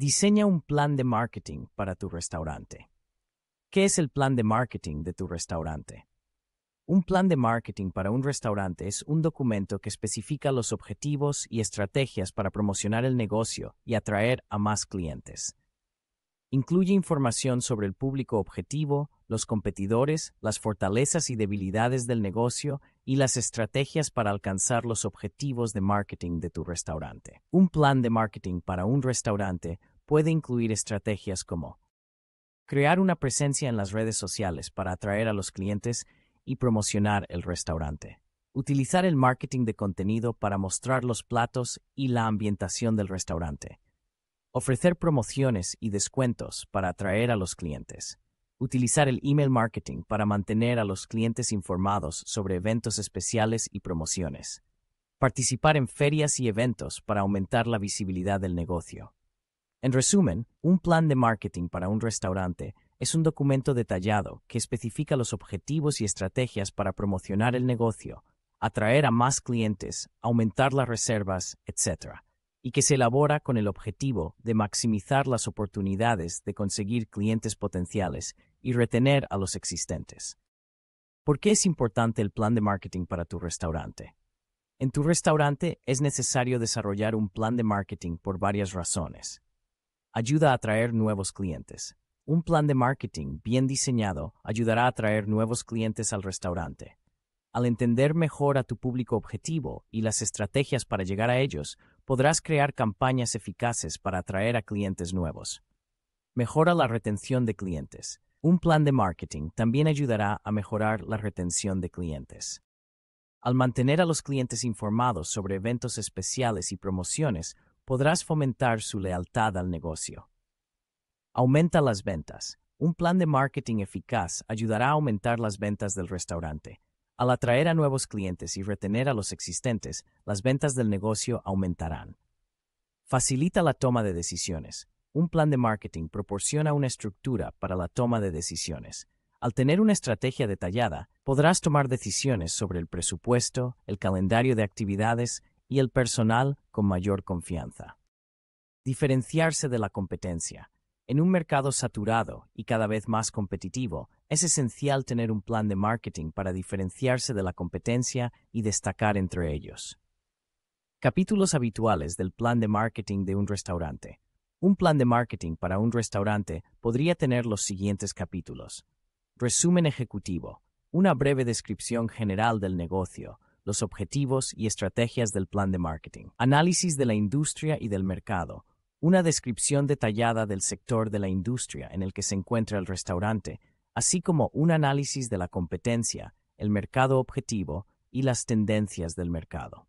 Diseña un plan de marketing para tu restaurante. ¿Qué es el plan de marketing de tu restaurante? Un plan de marketing para un restaurante es un documento que especifica los objetivos y estrategias para promocionar el negocio y atraer a más clientes. Incluye información sobre el público objetivo, los competidores, las fortalezas y debilidades del negocio y las estrategias para alcanzar los objetivos de marketing de tu restaurante. Un plan de marketing para un restaurante puede incluir estrategias como crear una presencia en las redes sociales para atraer a los clientes y promocionar el restaurante, utilizar el marketing de contenido para mostrar los platos y la ambientación del restaurante, ofrecer promociones y descuentos para atraer a los clientes, utilizar el email marketing para mantener a los clientes informados sobre eventos especiales y promociones, participar en ferias y eventos para aumentar la visibilidad del negocio, en resumen, un plan de marketing para un restaurante es un documento detallado que especifica los objetivos y estrategias para promocionar el negocio, atraer a más clientes, aumentar las reservas, etc., y que se elabora con el objetivo de maximizar las oportunidades de conseguir clientes potenciales y retener a los existentes. ¿Por qué es importante el plan de marketing para tu restaurante? En tu restaurante es necesario desarrollar un plan de marketing por varias razones ayuda a atraer nuevos clientes. Un plan de marketing bien diseñado ayudará a atraer nuevos clientes al restaurante. Al entender mejor a tu público objetivo y las estrategias para llegar a ellos, podrás crear campañas eficaces para atraer a clientes nuevos. Mejora la retención de clientes. Un plan de marketing también ayudará a mejorar la retención de clientes. Al mantener a los clientes informados sobre eventos especiales y promociones, podrás fomentar su lealtad al negocio. Aumenta las ventas. Un plan de marketing eficaz ayudará a aumentar las ventas del restaurante. Al atraer a nuevos clientes y retener a los existentes, las ventas del negocio aumentarán. Facilita la toma de decisiones. Un plan de marketing proporciona una estructura para la toma de decisiones. Al tener una estrategia detallada, podrás tomar decisiones sobre el presupuesto, el calendario de actividades y el personal con mayor confianza. Diferenciarse de la competencia. En un mercado saturado y cada vez más competitivo, es esencial tener un plan de marketing para diferenciarse de la competencia y destacar entre ellos. Capítulos habituales del plan de marketing de un restaurante. Un plan de marketing para un restaurante podría tener los siguientes capítulos. Resumen ejecutivo. Una breve descripción general del negocio, los objetivos y estrategias del plan de marketing. Análisis de la industria y del mercado. Una descripción detallada del sector de la industria en el que se encuentra el restaurante, así como un análisis de la competencia, el mercado objetivo y las tendencias del mercado.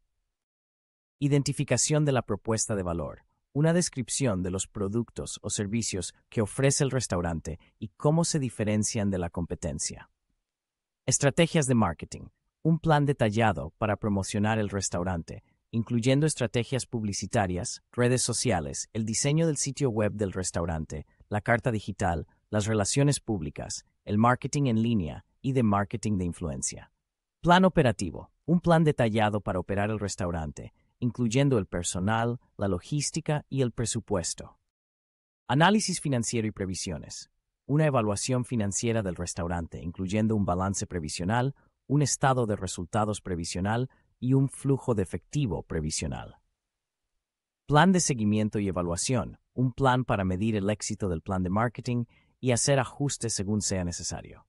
Identificación de la propuesta de valor. Una descripción de los productos o servicios que ofrece el restaurante y cómo se diferencian de la competencia. Estrategias de marketing un plan detallado para promocionar el restaurante, incluyendo estrategias publicitarias, redes sociales, el diseño del sitio web del restaurante, la carta digital, las relaciones públicas, el marketing en línea y de marketing de influencia. Plan operativo, un plan detallado para operar el restaurante, incluyendo el personal, la logística y el presupuesto. Análisis financiero y previsiones. Una evaluación financiera del restaurante, incluyendo un balance previsional, un estado de resultados previsional y un flujo de efectivo previsional. Plan de seguimiento y evaluación, un plan para medir el éxito del plan de marketing y hacer ajustes según sea necesario.